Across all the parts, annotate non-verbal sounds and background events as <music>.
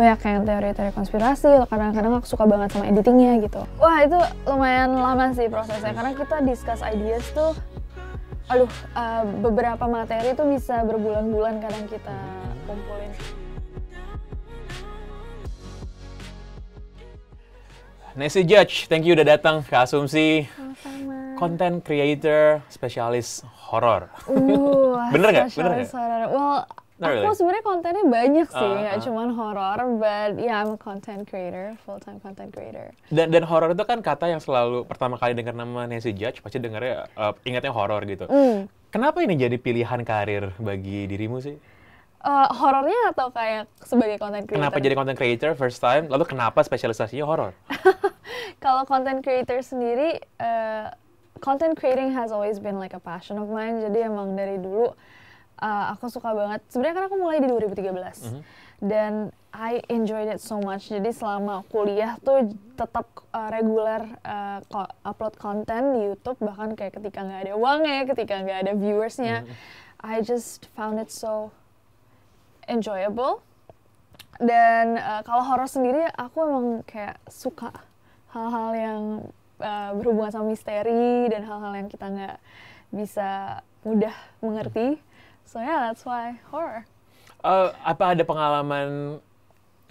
banyak yang teori-teori konspirasi kadang-kadang aku suka banget sama editingnya gitu wah itu lumayan lama sih prosesnya karena kita discuss ideas tuh aduh uh, beberapa materi tuh bisa berbulan-bulan kadang kita kumpulin Nessie Judge, thank you udah datang ke Asumsi. Sama-sama. Content creator, spesialis horror. Uh, <laughs> bener gak? Bener Well, really. Aku sebenarnya kontennya banyak sih, ah, nggak uh, uh. Ah. cuma horor, but yeah I'm a content creator, full time content creator. Dan dan horor itu kan kata yang selalu pertama kali dengar nama Nancy Judge pasti dengarnya uh, eh, ingatnya horor gitu. Mm. Kenapa ini jadi pilihan karir bagi dirimu sih? Uh, eh, horornya atau kayak sebagai content creator? Kenapa jadi content creator first time? Lalu kenapa spesialisasinya horor? <laughs> Kalau content creator sendiri, uh, content creating has always been like a passion of mine. Jadi emang dari dulu uh, aku suka banget. Sebenarnya kan aku mulai di 2013 mm -hmm. dan I enjoyed it so much. Jadi selama kuliah tuh tetap uh, eh, reguler uh, eh, upload konten di YouTube bahkan kayak ketika nggak ada uangnya, ketika nggak ada viewersnya, mm -hmm. I just found it so enjoyable. Dan uh, kalau horor sendiri aku emang kayak suka hal-hal yang uh, berhubungan sama misteri dan hal-hal yang kita nggak bisa mudah mengerti. So yeah, that's why horror. Uh, apa ada pengalaman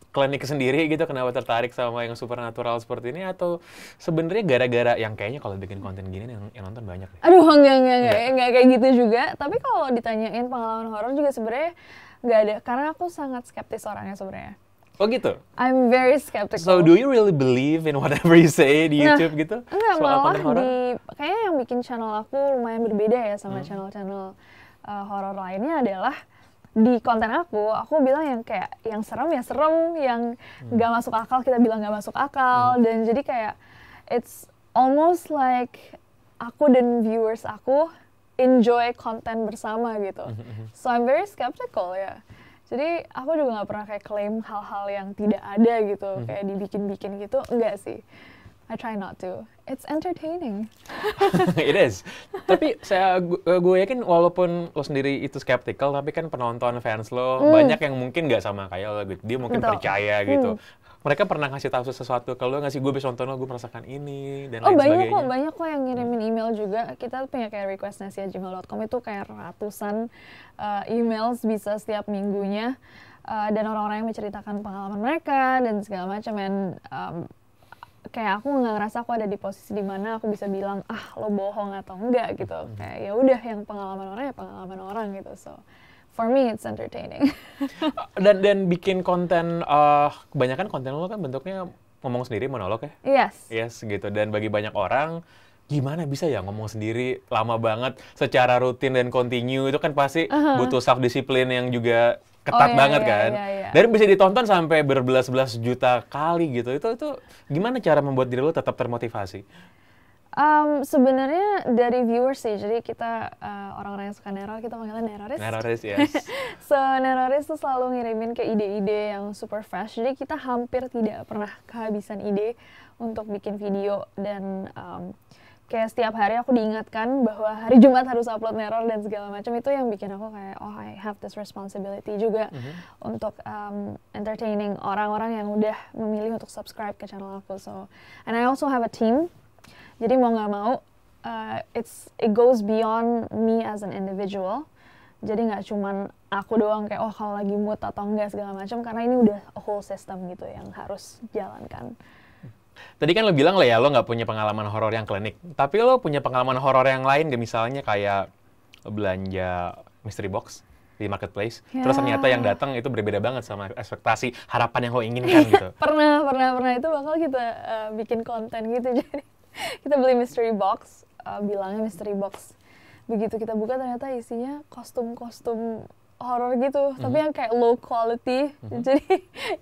klinik sendiri gitu kenapa tertarik sama yang supernatural seperti ini atau sebenarnya gara-gara yang kayaknya kalau bikin konten gini yang, yang nonton banyak deh. Aduh enggak enggak enggak, enggak. enggak kayak gitu juga tapi kalau ditanyain pengalaman horor juga sebenarnya nggak ada karena aku sangat skeptis orangnya sebenarnya. Oh gitu. I'm very skeptical. So do you really believe in whatever you say di nah, YouTube gitu? Enggak, soal malah di kayaknya yang bikin channel aku lumayan berbeda ya sama hmm. channel-channel hmm. Channel -channel uh, horor lainnya adalah di konten aku, aku bilang yang kayak yang serem ya serem, yang hmm. gak masuk akal kita bilang gak masuk akal hmm. dan jadi kayak it's almost like aku dan viewers aku enjoy konten bersama gitu. Hmm, hmm, hmm. So I'm very skeptical ya. Jadi aku juga nggak pernah kayak klaim hal-hal yang tidak ada gitu, kayak dibikin-bikin gitu, enggak sih. I try not to. It's entertaining. <laughs> It is. tapi saya eh, gue yakin walaupun lo sendiri itu skeptical, tapi kan penonton fans lo mm. banyak yang mungkin nggak sama kayak lo gitu. Dia mungkin Betul. percaya gitu. Hmm. Mereka pernah ngasih tahu sesuatu kalau ngasih gue bisa nonton lo, gue merasakan ini dan oh, lain banyak sebagainya. Oh banyak kok, banyak kok yang ngirimin email juga. Kita punya kayak request gmail.com itu kayak ratusan uh, emails bisa setiap minggunya. Uh, dan orang-orang yang menceritakan pengalaman mereka dan segala macam. dan um, kayak aku nggak ngerasa aku ada di posisi dimana aku bisa bilang ah lo bohong atau enggak hmm. gitu hmm. kayak ya udah yang pengalaman orang ya pengalaman orang gitu so for me it's entertaining <laughs> dan dan bikin konten uh, kebanyakan konten lo kan bentuknya ngomong sendiri monolog ya yes yes gitu dan bagi banyak orang gimana bisa ya ngomong sendiri lama banget secara rutin dan kontinu itu kan pasti uh -huh. butuh self disiplin yang juga ketat oh, iya, banget iya, kan. Iya, iya. Dari bisa ditonton sampai berbelas-belas juta kali gitu. Itu itu gimana cara membuat diri lo tetap termotivasi? Um, sebenarnya dari viewers sih, jadi kita uh, orang-orang yang suka neror kita panggilnya neroris. Neroris ya. <laughs> Yes. so neroris tuh selalu ngirimin ke ide-ide yang super fresh. Jadi kita hampir tidak pernah kehabisan ide untuk bikin video dan um, kayak setiap hari aku diingatkan bahwa hari Jumat harus upload neror dan segala macam itu yang bikin aku kayak oh I have this responsibility juga mm-hmm. untuk um, entertaining orang-orang yang udah memilih untuk subscribe ke channel aku so and I also have a team jadi mau nggak mau uh, it's it goes beyond me as an individual jadi nggak cuman aku doang kayak oh kalau lagi mood atau enggak segala macam karena ini udah whole system gitu yang harus jalankan. Tadi kan lo bilang lah ya, lo nggak punya pengalaman horor yang klinik. Tapi lo punya pengalaman horor yang lain, gak misalnya kayak belanja mystery box di marketplace. Ya. Terus ternyata yang datang itu berbeda banget sama ekspektasi harapan yang lo inginkan iya, gitu. <laughs> pernah, pernah, pernah. Itu bakal kita uh, bikin konten gitu. <laughs> Jadi kita beli mystery box, uh, bilangnya mystery box. Begitu kita buka ternyata isinya kostum-kostum horor gitu -hmm. tapi yang kayak low quality -hmm. <laughs> jadi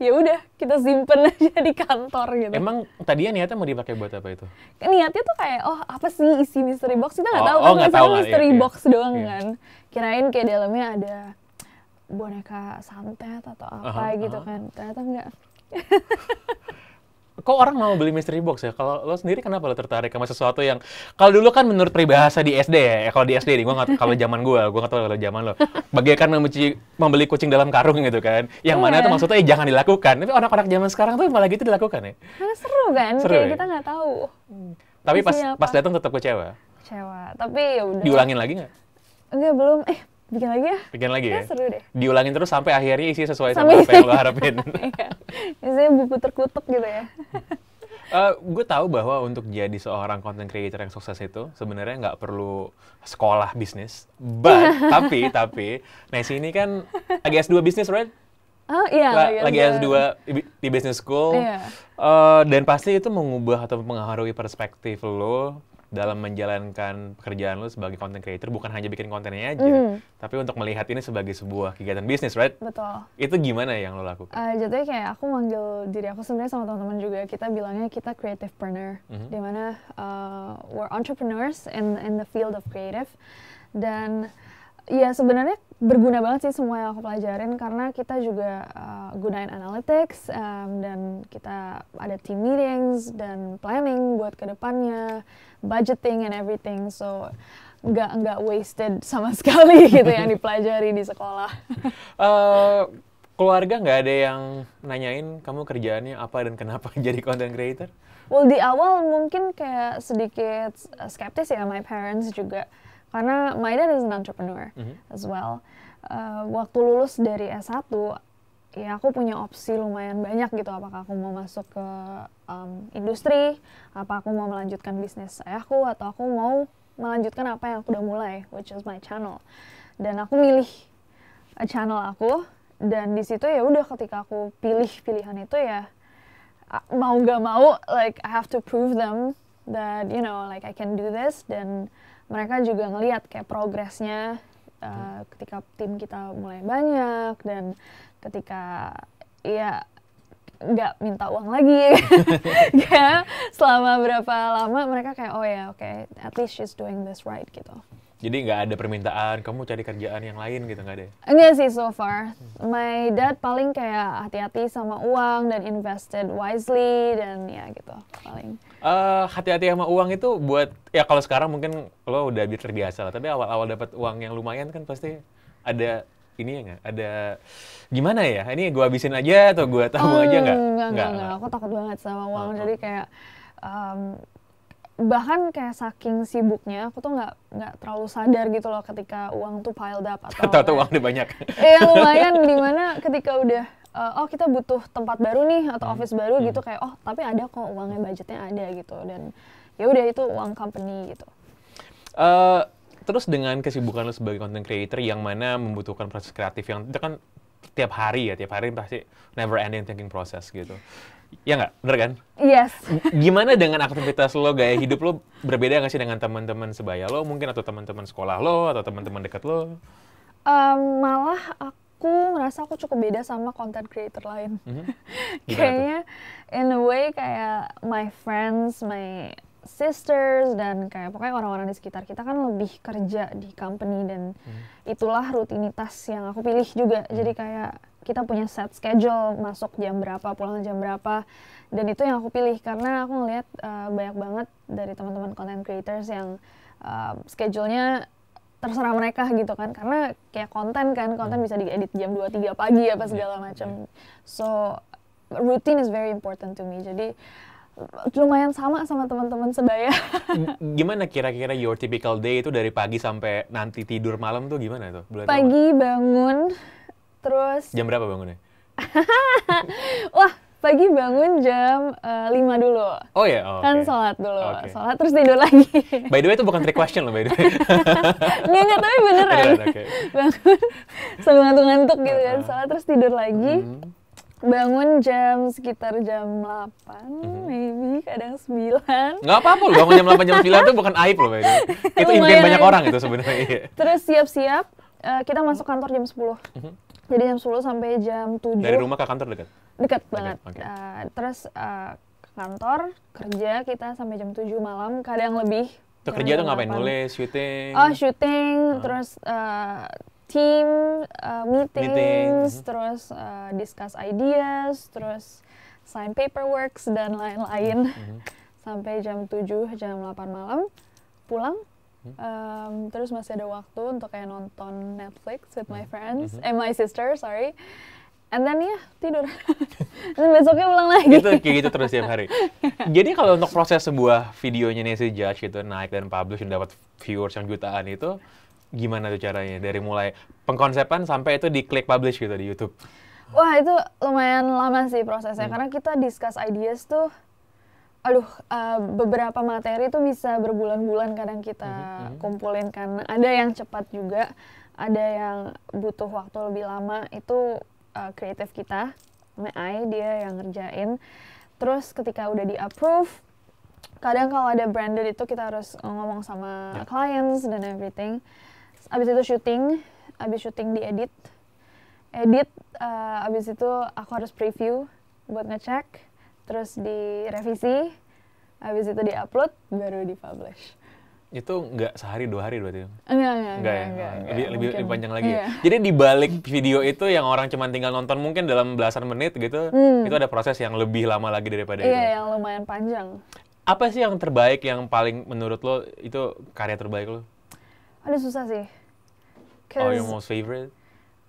ya udah kita simpen <laughs> aja di kantor gitu emang tadi ya niatnya mau dipakai buat apa itu kan niatnya tuh kayak oh apa sih isi mystery box kita nggak oh, tahu oh, kan tahu mystery iya, iya. box iya. doang iya. kan kirain kayak dalamnya ada boneka santet atau apa uh -huh, gitu uh -huh. kan ternyata enggak <laughs> kok orang mau beli mystery box ya? Kalau lo sendiri kenapa lo tertarik sama sesuatu yang kalau dulu kan menurut peribahasa di SD ya, ya, kalau di SD nih, gua nggak kalau zaman gue, gue nggak tahu kalau zaman lo. Bagaikan membenci, membeli kucing dalam karung gitu kan. Yang yeah. mana itu iya. maksudnya eh, jangan dilakukan. Tapi anak-anak zaman sekarang tuh malah gitu dilakukan ya. Karena seru kan, seru, kayak ya? kita nggak tahu. Hmm. Tapi pas apa? pas datang tetap kecewa. Kecewa. Tapi ya udah. Diulangin lagi nggak? Enggak belum. Eh bikin lagi ya bikin lagi ya, ya? seru deh diulangin terus sampai akhirnya isi sesuai sampai sama apa yang lo harapin <laughs> iya misalnya buku terkutuk gitu ya uh, eh, gue tahu bahwa untuk jadi seorang content creator yang sukses itu sebenarnya nggak perlu sekolah bisnis but <laughs> tapi tapi nasi ini kan lagi S2 bisnis right Oh iya, La lagi, S2 di business school. Iya. Uh, dan pasti itu mengubah atau mempengaruhi perspektif lo dalam menjalankan pekerjaan lu sebagai content creator bukan hanya bikin kontennya aja, mm. tapi untuk melihat ini sebagai sebuah kegiatan bisnis, right? Betul. Itu gimana yang lo lakukan? Uh, jatuhnya kayak aku manggil diri aku sebenarnya sama teman-teman juga kita bilangnya kita creative partner, mm -hmm. dimana uh, eh, we're entrepreneurs in in the field of creative dan ya sebenarnya berguna banget sih semua yang aku pelajarin karena kita juga uh, gunain analytics um, dan kita ada team meetings dan planning buat kedepannya, budgeting and everything. So nggak nggak wasted sama <laughs> sekali gitu yang dipelajari di sekolah. uh, <laughs> keluarga nggak ada yang nanyain kamu kerjaannya apa dan kenapa <laughs> jadi content creator? Well di awal mungkin kayak sedikit eh, skeptis ya my parents juga karena dad is an entrepreneur mm -hmm. as well. Uh, waktu lulus dari S1, ya aku punya opsi lumayan banyak gitu. Apakah aku mau masuk ke um, industri, apa aku mau melanjutkan bisnis ayahku, atau aku mau melanjutkan apa yang aku udah mulai, which is my channel. Dan aku milih eh, channel aku, dan di situ ya udah ketika aku pilih pilihan itu ya mau gak mau like I have to prove them that you know like I can do this dan mereka juga ngelihat kayak progresnya uh, ketika tim kita mulai banyak dan ketika ya nggak minta uang lagi <laughs> <laughs> ya selama berapa lama mereka kayak oh ya oke okay, at least she's doing this right gitu jadi nggak ada permintaan kamu cari kerjaan yang lain gitu nggak ada enggak ya? sih so far hmm. my dad paling kayak hati-hati sama uang dan invested wisely dan ya gitu paling hati eh, hati-hati sama uang itu buat ya kalau sekarang mungkin lo udah lebih terbiasa lah tapi awal-awal dapat uang yang lumayan kan pasti ada ini ya nggak ada gimana ya ini gue habisin aja atau gue tabung um, aja nggak nggak nggak nggak aku takut banget sama uang uh-huh. jadi kayak um, bahkan kayak saking sibuknya aku tuh nggak nggak terlalu sadar gitu loh ketika uang tuh piled dapat atau atau uang udah banyak iya lumayan dimana ketika udah uh, oh kita butuh tempat baru nih atau hmm. office baru gitu, hmm. gitu kayak oh tapi ada kok uangnya budgetnya ada gitu dan ya udah itu uang company gitu. Uh, terus dengan kesibukan lo sebagai content creator yang mana membutuhkan proses kreatif yang itu kan tiap hari ya tiap hari pasti never ending thinking process gitu. Ya nggak, bener kan? Yes. Gimana dengan aktivitas lo, gaya hidup lo berbeda nggak sih dengan teman-teman sebaya lo mungkin atau teman-teman sekolah lo atau teman-teman dekat lo? Um, malah aku aku ngerasa aku cukup beda sama content creator lain. Mm -hmm. <laughs> Kayaknya in a way kayak my friends, my sisters dan kayak pokoknya orang-orang di sekitar kita kan lebih kerja di company dan hmm. itulah rutinitas yang aku pilih juga. Hmm. Jadi kayak kita punya set schedule masuk jam berapa, pulang jam berapa dan itu yang aku pilih karena aku ngelihat uh, banyak banget dari teman-teman content creators yang uh, schedule-nya terserah mereka gitu kan karena kayak konten kan konten hmm. bisa diedit jam 2 3 pagi apa hmm. segala hmm. macam. So routine is very important to me. Jadi lumayan sama sama teman-teman sebaya. <laughs> gimana kira-kira your typical day itu dari pagi sampai nanti tidur malam tuh gimana tuh? Bulan pagi bangun terus Jam berapa bangunnya? <laughs> Wah, pagi bangun jam uh, dulu. Oh ya, yeah? Oh, okay. kan sholat dulu, okay. sholat terus tidur lagi. <laughs> By the way itu bukan trick question loh by the way. <laughs> nggak nggak tapi beneran. beneran okay. <laughs> bangun sambil ngantuk-ngantuk gitu kan, uh-huh. sholat terus tidur lagi. Hmm. Bangun jam sekitar jam 8, mm-hmm. maybe kadang 9. Nggak apa-apa loh, bangun jam 8, jam 9 itu bukan aib loh. By the way. Itu impian banyak orang itu sebenarnya. Iya. Terus siap-siap, uh, kita masuk kantor jam 10. Mm-hmm jadi jam 10 sampai jam 7. Dari rumah ke kantor dekat? Dekat banget. Okay. Uh, eh, terus uh, kantor, kerja kita sampai jam 7 malam, kadang lebih. Itu kerja tuh ngapain? Nulis, syuting? Oh, syuting, uh. Ah. terus uh, team, uh, meetings, meetings, mm-hmm. terus uh, discuss ideas, terus sign paperwork, dan lain-lain. Mm -hmm. <laughs> Sampai jam 7, jam 8 malam, pulang, Um, terus masih ada waktu untuk kayak nonton Netflix with my hmm. friends, mm -hmm. eh my sister, sorry. And then ya yeah, tidur. <laughs> Dan besoknya ulang lagi. gitu kayak gitu terus tiap hari. Jadi kalau untuk proses sebuah videonya nih si Judge itu naik dan publish dan dapat viewers yang jutaan itu gimana tuh caranya? Dari mulai pengkonsepan sampai itu diklik publish gitu di YouTube. Wah, itu lumayan lama sih prosesnya hmm. karena kita discuss ideas tuh aduh uh, beberapa materi itu bisa berbulan-bulan kadang kita mm -hmm. kumpulin karena ada yang cepat juga ada yang butuh waktu lebih lama itu eh, kreatif uh, kita mei dia yang ngerjain terus ketika udah di approve kadang kalau ada branded itu kita harus ngomong sama yeah. clients dan everything abis itu syuting abis syuting edit edit uh, abis itu aku harus preview buat ngecek terus direvisi, habis itu diupload, baru dipublish. Itu nggak sehari dua hari berarti? Enggak, enggak, enggak, enggak, ya? enggak, enggak lebih, lebih, lebih panjang lagi. Ya? Iya. Jadi di balik video itu yang orang cuma tinggal nonton mungkin dalam belasan menit gitu, hmm. itu ada proses yang lebih lama lagi daripada iya, itu. Iya, yang lumayan panjang. Apa sih yang terbaik yang paling menurut lo itu karya terbaik lo? Aduh susah sih. Oh, your most favorite?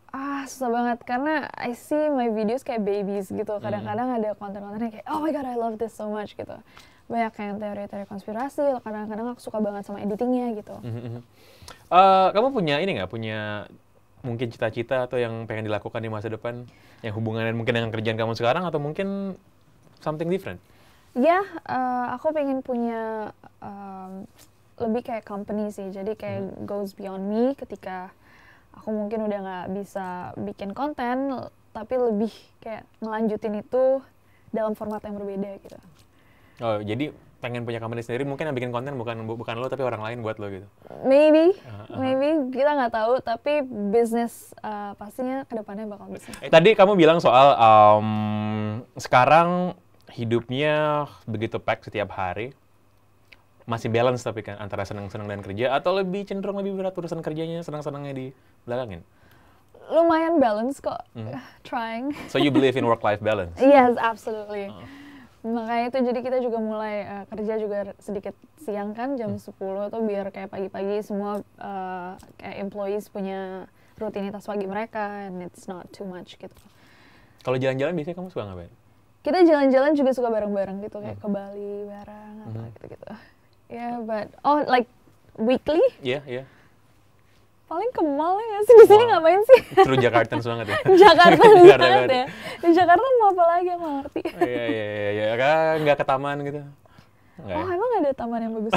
ah susah banget karena I see my videos kayak babies gitu hmm. kadang-kadang ada konten-konten yang kayak oh my god I love this so much gitu banyak yang teori-teori konspirasi kadang-kadang aku suka banget sama editingnya gitu mm uh, kamu punya ini nggak punya mungkin cita-cita atau yang pengen dilakukan di masa depan yang hubungannya mungkin dengan kerjaan kamu sekarang atau mungkin something different ya yeah, uh, aku pengen punya um, lebih kayak company sih jadi kayak mm. goes beyond me ketika aku mungkin udah nggak bisa bikin konten tapi lebih kayak ngelanjutin itu dalam format yang berbeda gitu. Oh, jadi pengen punya company sendiri mungkin yang bikin konten bukan bukan lo tapi orang lain buat lo gitu. Maybe, uh, -huh. maybe kita nggak tahu tapi bisnis uh, pastinya kedepannya bakal bisa. Eh, tadi kamu bilang soal um, sekarang hidupnya begitu pack setiap hari masih balance tapi kan antara senang-senang dan kerja atau lebih cenderung lebih berat urusan kerjanya senang-senangnya di belakangin? Lumayan balance kok, mm. trying. So you believe in work-life balance? <laughs> yes, absolutely. Uh. Makanya itu jadi kita juga mulai uh, kerja juga sedikit siang kan jam hmm. 10 atau biar kayak pagi-pagi semua uh, kayak employees punya rutinitas pagi mereka and it's not too much gitu. Kalau jalan-jalan biasanya kamu suka ngapain? Kita jalan-jalan juga suka bareng-bareng gitu kayak hmm. ke Bali bareng hmm. apa gitu-gitu. Yeah, but oh like weekly? Yeah, yeah. Paling ke mall ya sih di sini wow. ngapain sih? Terus <laughs> Jakarta banget ya. <laughs> Jakarta <laughs> banget ya. Di Jakarta mau apa lagi yang ngerti? Oh, iya iya iya kan nggak ke taman gitu. Nggak ya? oh, ya? emang ada taman yang bagus?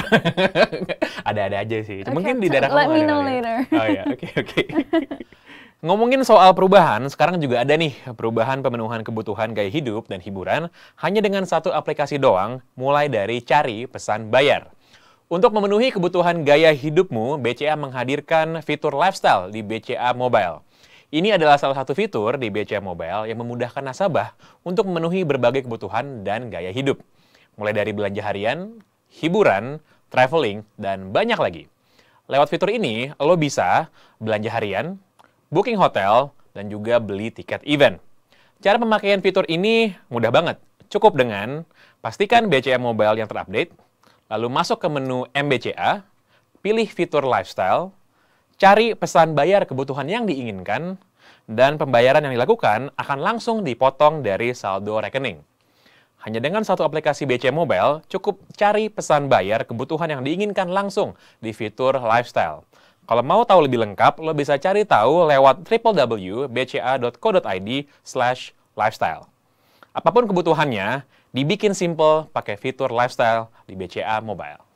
Ada-ada aja sih. Okay, Mungkin di daerah kamu Let me know ya. later. Oh ya, oke oke. Ngomongin soal perubahan, sekarang juga ada nih perubahan pemenuhan kebutuhan gaya hidup dan hiburan hanya dengan satu aplikasi doang, mulai dari cari, pesan, bayar. Untuk memenuhi kebutuhan gaya hidupmu, BCA menghadirkan fitur lifestyle di BCA Mobile. Ini adalah salah satu fitur di BCA Mobile yang memudahkan nasabah untuk memenuhi berbagai kebutuhan dan gaya hidup. Mulai dari belanja harian, hiburan, traveling, dan banyak lagi. Lewat fitur ini, lo bisa belanja harian, booking hotel, dan juga beli tiket event. Cara pemakaian fitur ini mudah banget. Cukup dengan pastikan BCA Mobile yang terupdate, lalu masuk ke menu MBCA, pilih fitur lifestyle, cari pesan bayar kebutuhan yang diinginkan, dan pembayaran yang dilakukan akan langsung dipotong dari saldo rekening. Hanya dengan satu aplikasi BC Mobile, cukup cari pesan bayar kebutuhan yang diinginkan langsung di fitur lifestyle. Kalau mau tahu lebih lengkap, lo bisa cari tahu lewat www.bca.co.id slash lifestyle. Apapun kebutuhannya, dibikin simple pakai fitur lifestyle di BCA Mobile.